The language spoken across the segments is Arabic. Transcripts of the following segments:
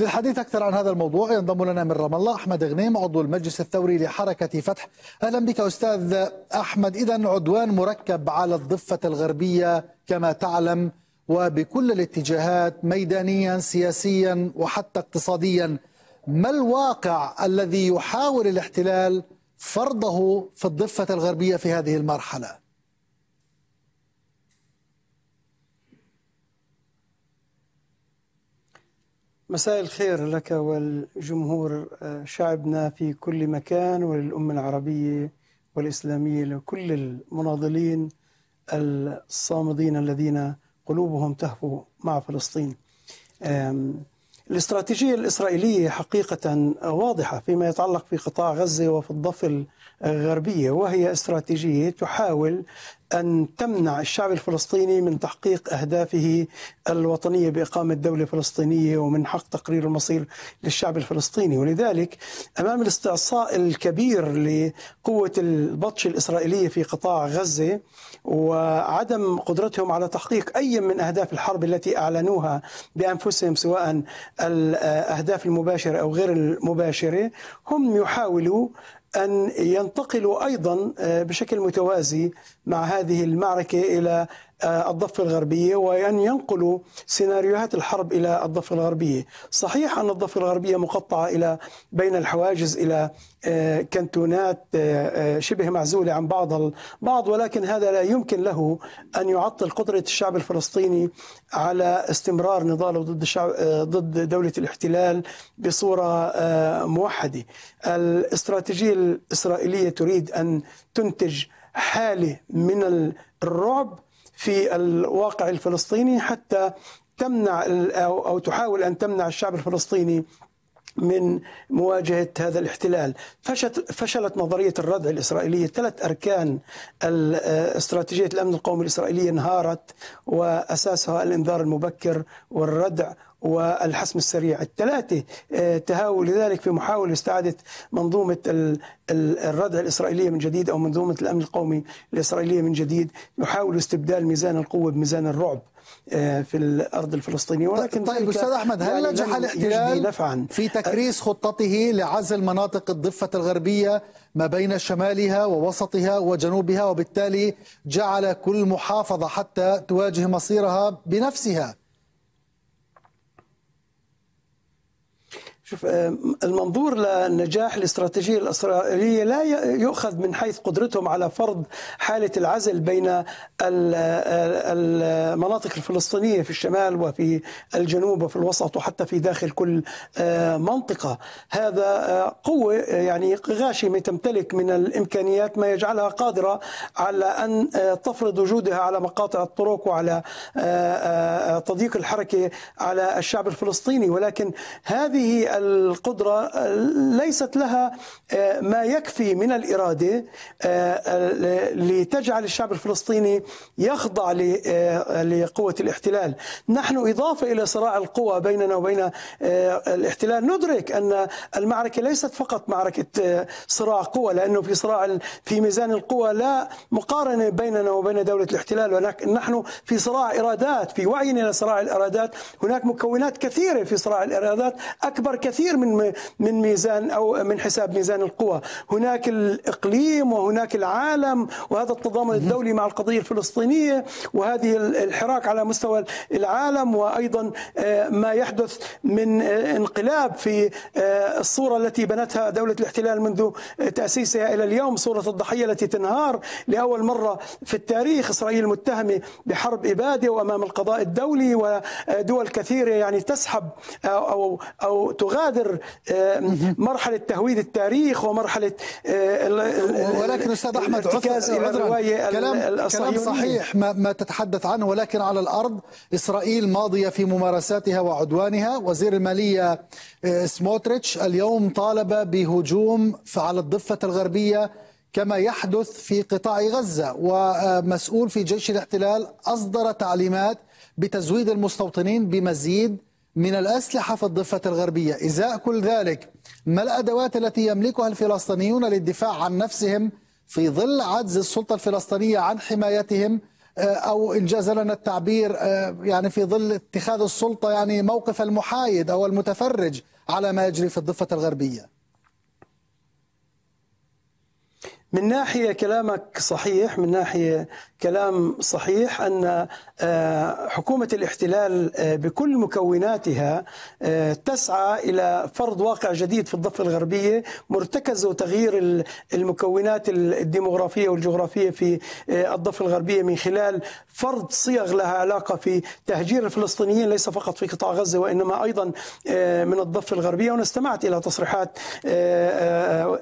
للحديث أكثر عن هذا الموضوع ينضم لنا من رام الله أحمد غنيم عضو المجلس الثوري لحركة فتح أهلا بك أستاذ أحمد إذا عدوان مركب على الضفة الغربية كما تعلم وبكل الاتجاهات ميدانيا سياسيا وحتى اقتصاديا ما الواقع الذي يحاول الاحتلال فرضه في الضفة الغربية في هذه المرحلة؟ مساء الخير لك والجمهور آه، شعبنا في كل مكان وللأمة العربية والإسلامية لكل المناضلين الصامدين الذين قلوبهم تهفو مع فلسطين الاستراتيجية الإسرائيلية حقيقة واضحة فيما يتعلق في قطاع غزة وفي الضفة الغربية وهي استراتيجية تحاول أن تمنع الشعب الفلسطيني من تحقيق أهدافه الوطنية بإقامة دولة فلسطينية ومن حق تقرير المصير للشعب الفلسطيني ولذلك أمام الاستعصاء الكبير لقوة البطش الإسرائيلية في قطاع غزة وعدم قدرتهم على تحقيق أي من أهداف الحرب التي أعلنوها بأنفسهم سواء الأهداف المباشرة أو غير المباشرة هم يحاولوا أن ينتقلوا أيضا آه، بشكل متوازي مع هذه المعركة إلى آه، الضفة الغربية وأن ينقلوا سيناريوهات الحرب إلى الضفة الغربية صحيح أن الضفة الغربية مقطعة إلى بين الحواجز إلى آه، كنتونات آه، شبه معزولة عن بعض البعض ولكن هذا لا يمكن له أن يعطل قدرة الشعب الفلسطيني على استمرار نضاله ضد الشعب ضد دولة الاحتلال بصورة موحدة الاستراتيجية الإسرائيلية تريد أن تنتج حالة من الرعب في الواقع الفلسطيني حتى تمنع او تحاول ان تمنع الشعب الفلسطيني من مواجهة هذا الاحتلال فشلت, نظرية الردع الإسرائيلية ثلاث أركان آه، استراتيجية الأمن القومي الإسرائيلية انهارت وأساسها الإنذار المبكر والردع والحسم السريع الثلاثة آه، تهاووا لذلك في محاولة استعادة منظومة الردع الإسرائيلية من جديد أو منظومة الأمن القومي الإسرائيلية من جديد يحاول استبدال ميزان القوة بميزان الرعب آه، في الارض الفلسطينيه طيب، ولكن طيب استاذ احمد هل يعني نجح الاحتلال في تكريس خطته لعزل مناطق الضفه الغربيه ما بين شمالها ووسطها وجنوبها وبالتالي جعل كل محافظه حتى تواجه مصيرها بنفسها شوف المنظور لنجاح الاستراتيجية الإسرائيلية لا يؤخذ من حيث قدرتهم على فرض حالة العزل بين المناطق الفلسطينية في الشمال وفي الجنوب وفي الوسط وحتى في داخل كل آه، منطقة هذا آه، قوة آه، يعني غاشمة تمتلك من الإمكانيات ما يجعلها قادرة على أن تفرض وجودها على مقاطع الطرق وعلى تضييق الحركة على الشعب الفلسطيني ولكن هذه القدرة ليست لها آه، ما يكفي من الإرادة آه، آه، لتجعل الشعب الفلسطيني يخضع لقوة الاحتلال نحن إضافة إلى صراع القوى بيننا وبين الاحتلال ندرك أن المعركة ليست فقط معركة صراع قوى لأنه في صراع في ميزان القوى لا مقارنة بيننا وبين دولة الاحتلال ونحن في صراع إرادات في وعينا لصراع الإرادات هناك مكونات كثيرة في صراع الإرادات أكبر الكثير من من ميزان او من حساب ميزان القوى، هناك الاقليم وهناك العالم وهذا التضامن الدولي مع القضيه الفلسطينيه وهذه الحراك على مستوى العالم وايضا آه، ما يحدث من آه، انقلاب في آه، الصوره التي بنتها دوله الاحتلال منذ تاسيسها الى اليوم، صوره الضحيه التي تنهار لاول مره في التاريخ اسرائيل متهمه بحرب اباده وامام القضاء الدولي ودول كثيره يعني تسحب او او تغير يغادر آه، مرحله تهويد التاريخ ومرحله آه، ولكن استاذ احمد عذرا كلام, كلام صحيح ما, ما تتحدث عنه ولكن على الارض اسرائيل ماضيه في ممارساتها وعدوانها وزير الماليه آه، سموتريتش اليوم طالب بهجوم على الضفه الغربيه كما يحدث في قطاع غزه ومسؤول في جيش الاحتلال اصدر تعليمات بتزويد المستوطنين بمزيد من الأسلحة في الضفة الغربية إزاء كل ذلك ما الأدوات التي يملكها الفلسطينيون للدفاع عن نفسهم في ظل عجز السلطة الفلسطينية عن حمايتهم آه، أو إن جاز لنا التعبير آه، يعني في ظل اتخاذ السلطة يعني موقف المحايد أو المتفرج على ما يجري في الضفة الغربية من ناحية كلامك صحيح من ناحية كلام صحيح أن آه، حكومة الاحتلال آه، بكل مكوناتها آه، تسعى إلى فرض واقع جديد في الضفة الغربية مرتكزة تغيير المكونات الديمغرافية والجغرافية في الضفة الغربية من خلال فرض صيغ لها علاقة في تهجير الفلسطينيين ليس فقط في قطاع غزة وإنما أيضا من الضفة الغربية وأنا استمعت إلى تصريحات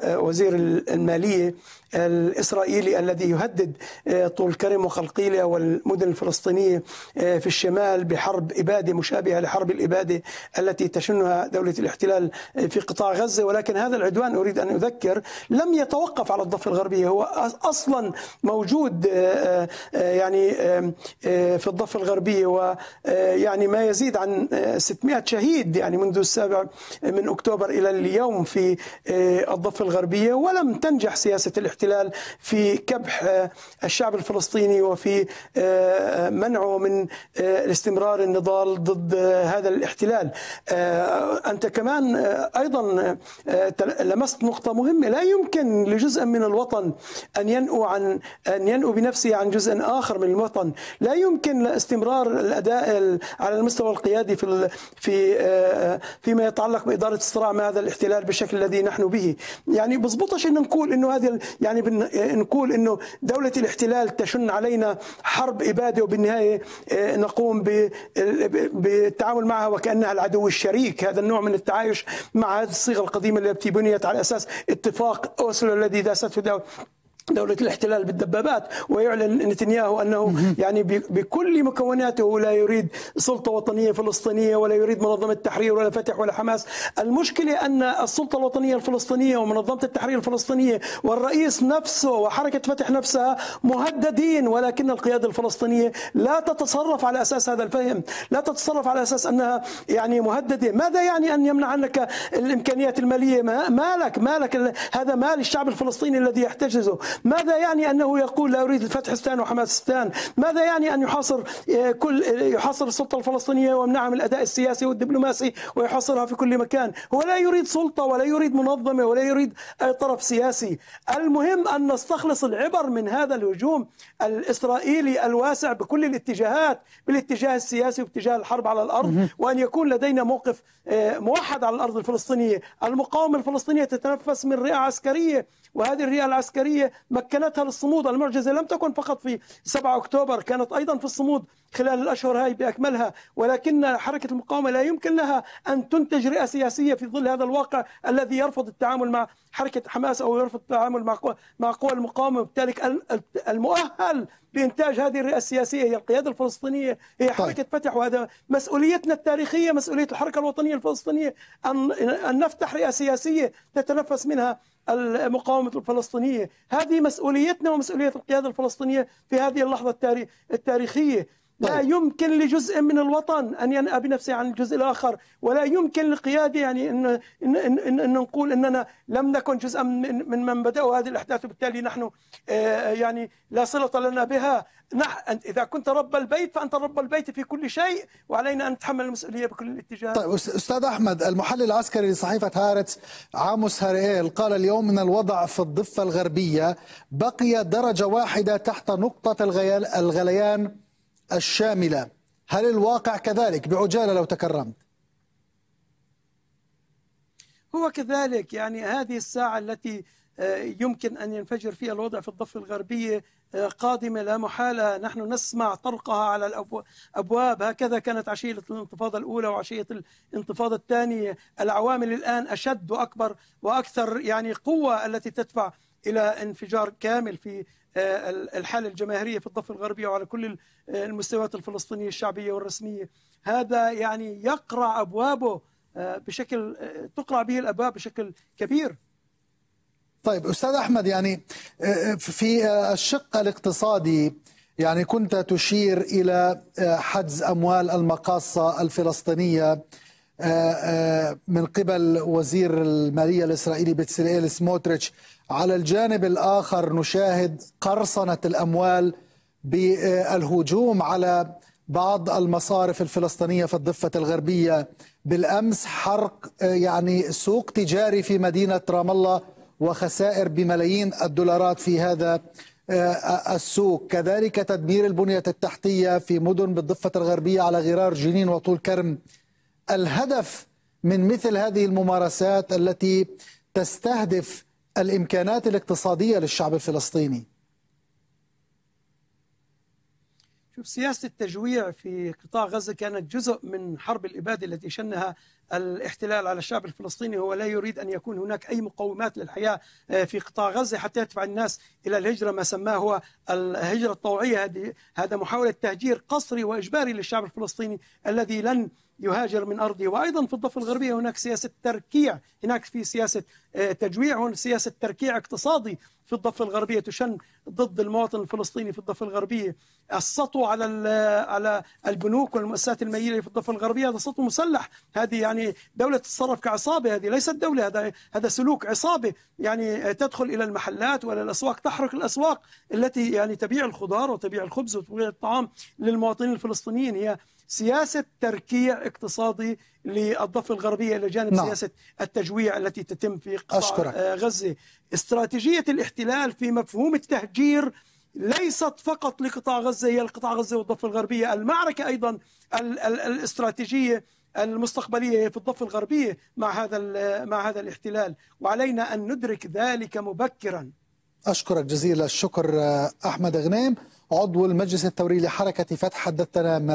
وزير المالية الإسرائيلي الذي يهدد آه، طول كرم وخلقيليا والمدن الفلسطينية آه، في الشمال بحرب إبادة مشابهة لحرب الإبادة التي تشنها دولة الاحتلال آه، في قطاع غزة ولكن هذا العدوان أريد أن أذكر لم يتوقف على الضفة الغربية هو أصلا موجود يعني في الضفة الغربية ويعني ما يزيد عن 600 شهيد يعني منذ السابع من أكتوبر إلى اليوم في الضفة الغربية ولم تنجح سياسة الاحتلال الاحتلال في كبح آه، الشعب الفلسطيني وفي آه، آه، منعه من استمرار النضال ضد هذا الاحتلال أنت كمان أيضا لمست نقطة مهمة لا يمكن لجزء من الوطن أن ينأو عن أن ينأو بنفسه عن جزء آخر من الوطن لا يمكن استمرار الأداء على المستوى القيادي في في فيما يتعلق بإدارة الصراع مع هذا الاحتلال بالشكل الذي نحن به يعني بزبطش أن نقول أنه هذه يعني إيه، نقول انه دوله الاحتلال تشن علينا حرب اباده وبالنهايه إيه، نقوم بالتعامل معها وكانها العدو الشريك هذا النوع من التعايش مع هذه الصيغه القديمه التي بنيت على اساس اتفاق اوسلو الذي داسته دولة الاحتلال بالدبابات ويعلن نتنياهو أنه يعني بكل مكوناته لا يريد سلطة وطنية فلسطينية ولا يريد منظمة التحرير ولا فتح ولا حماس المشكلة أن السلطة الوطنية الفلسطينية ومنظمة التحرير الفلسطينية والرئيس نفسه وحركة فتح نفسها مهددين ولكن القيادة الفلسطينية لا تتصرف على أساس هذا الفهم لا تتصرف على أساس أنها يعني مهددة ماذا يعني أن يمنع عنك الإمكانيات المالية مالك مالك هذا مال الشعب الفلسطيني الذي يحتجزه ماذا يعني أنه يقول لا أريد ستان وحماسستان ماذا يعني أن يحاصر آه، كل يحاصر السلطة الفلسطينية ويمنعها من الأداء السياسي والدبلوماسي ويحاصرها في كل مكان هو لا يريد سلطة ولا يريد منظمة ولا يريد أي طرف سياسي المهم أن نستخلص العبر من هذا الهجوم الإسرائيلي الواسع بكل الاتجاهات بالاتجاه السياسي واتجاه الحرب على الأرض وأن يكون لدينا موقف آه، موحد على الأرض الفلسطينية المقاومة الفلسطينية تتنفس من رئة عسكرية وهذه الرئة العسكرية مكنتها للصمود المعجزة لم تكن فقط في 7 أكتوبر كانت أيضا في الصمود خلال الأشهر هاي بأكملها ولكن حركة المقاومة لا يمكن لها أن تنتج رئة سياسية في ظل هذا الواقع الذي يرفض التعامل مع حركة حماس أو يرفض التعامل مع قوى مع قوى المقاومة وبالتالي المؤهل بإنتاج هذه الرئة السياسية هي القيادة الفلسطينية هي طيب. حركة طيب. فتح وهذا مسؤوليتنا التاريخية مسؤولية الحركة الوطنية الفلسطينية أن أن نفتح رئة سياسية تتنفس منها المقاومة الفلسطينية هذه مسؤوليتنا ومسؤولية القيادة الفلسطينية في هذه اللحظة التاريخية لا طيب. يمكن لجزء من الوطن ان ينأى بنفسه عن الجزء الاخر ولا يمكن للقياده يعني ان ان ان, إن نقول اننا لم نكن جزءا من من, من بداوا هذه الاحداث وبالتالي نحن آه، يعني لا صله لنا بها نحن اذا كنت رب البيت فانت رب البيت في كل شيء وعلينا ان نتحمل المسؤوليه بكل الاتجاهات طيب استاذ احمد المحلل العسكري لصحيفه هارتس عاموس هاريل قال اليوم من الوضع في الضفه الغربيه بقي درجه واحده تحت نقطه الغليان الشاملة هل الواقع كذلك بعجالة لو تكرمت هو كذلك يعني هذه الساعة التي آه، يمكن أن ينفجر فيها الوضع في الضفة الغربية آه، قادمة لا محالة نحن نسمع طرقها على الأبواب هكذا كانت عشية الانتفاضة الأولى وعشية الانتفاضة الثانية العوامل الآن أشد وأكبر وأكثر يعني قوة التي تدفع إلى انفجار كامل في آه، الحالة الجماهيرية في الضفة الغربية وعلى كل آه، المستويات الفلسطينية الشعبية والرسمية هذا يعني يقرع أبوابه آه، بشكل تقرع به الأبواب بشكل كبير طيب أستاذ أحمد يعني في الشق الاقتصادي يعني كنت تشير إلى حجز أموال المقاصة الفلسطينية من قبل وزير المالية الإسرائيلي بتسليل سموتريتش على الجانب الاخر نشاهد قرصنه الاموال بالهجوم على بعض المصارف الفلسطينيه في الضفه الغربيه بالامس حرق يعني سوق تجاري في مدينه رام الله وخسائر بملايين الدولارات في هذا آه، السوق كذلك تدمير البنيه التحتيه في مدن بالضفه الغربيه على غرار جنين وطول كرم الهدف من مثل هذه الممارسات التي تستهدف الإمكانات الاقتصادية للشعب الفلسطيني شوف سياسة التجويع في قطاع غزة كانت جزء من حرب الإبادة التي شنها الاحتلال على الشعب الفلسطيني هو لا يريد أن يكون هناك أي مقومات للحياة آه، في قطاع غزة حتى يدفع الناس إلى الهجرة ما سماه هو الهجرة الطوعية هذه هذا محاولة تهجير قسري وإجباري للشعب الفلسطيني الذي لن يهاجر من أرضه وأيضا في الضفة الغربية هناك سياسة تركيع هناك في سياسة آه، تجويع هناك سياسة تركيع اقتصادي في الضفة الغربية تشن ضد المواطن الفلسطيني في الضفة الغربية السطو على على البنوك والمؤسسات الميلة في الضفة الغربية هذا سطو مسلح هذه يعني دولة تتصرف كعصابة هذه ليست دولة هذا هذا سلوك عصابة يعني تدخل إلى المحلات وإلى الأسواق تحرق الأسواق التي يعني تبيع الخضار وتبيع الخبز وتبيع الطعام للمواطنين الفلسطينيين هي سياسة تركيع اقتصادي للضفة الغربية إلى جانب نعم. سياسة التجويع التي تتم في قطاع أشكرك. آه، غزة استراتيجية الاحتلال في مفهوم التهجير ليست فقط لقطاع غزة هي القطاع غزة والضفة الغربية المعركة أيضا ال ال الاستراتيجية المستقبلية في الضفة الغربية مع هذا مع هذا الاحتلال وعلينا أن ندرك ذلك مبكرا أشكرك جزيل الشكر آه، أحمد غنيم عضو المجلس الثوري لحركة فتح حدثنا من